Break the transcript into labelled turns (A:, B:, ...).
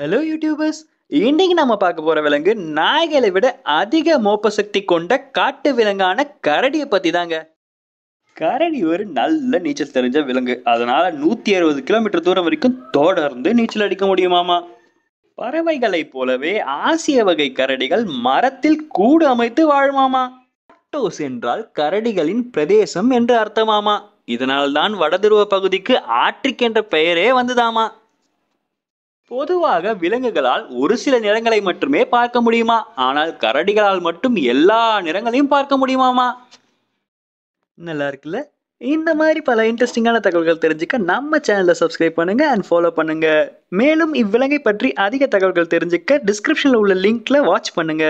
A: hello YouTubers இன்னைக்கு நம்ம பார்க்க போகிற விலங்கு நாய்களை விட அதிக மோப்ப சக்தி கொண்ட காட்டு விலங்கான கரடியை பற்றி தாங்க கரடி ஒரு நல்ல நீச்சல் தெரிஞ்ச விலங்கு அதனால் நூற்றி அறுபது கிலோமீட்டர் தூரம் வரைக்கும் தொடர்ந்து நீச்சல் அடிக்க முடியுமாமா பறவைகளைப் போலவே ஆசிய வகை கரடிகள் மரத்தில் கூடு அமைத்து வாழுமாமா ஆட்டோஸ் என்றால் கரடிகளின் பிரதேசம் என்று அர்த்தமாமா இதனால்தான் வடதுருவ பகுதிக்கு ஆற்றிக் என்ற பெயரே வந்துதாமா பொதுவாக விலங்குகளால் ஒரு சில நிறங்களை மட்டுமே பார்க்க முடியுமா ஆனால் கரடிகளால் மட்டும் எல்லா நிறங்களையும் பார்க்க முடியுமாமா நல்லா இருக்குல்ல இந்த மாதிரி பல இன்ட்ரெஸ்டிங்கான தகவல்கள் தெரிஞ்சுக்க நம்ம சேனலை சப்ஸ்கிரைப் பண்ணுங்க அண்ட் ஃபாலோ பண்ணுங்க மேலும் இவ்விலங்கை பற்றி அதிக தகவல்கள் தெரிஞ்சுக்க டிஸ்கிரிப்ஷனில் உள்ள லிங்க்ல வாட்ச் பண்ணுங்க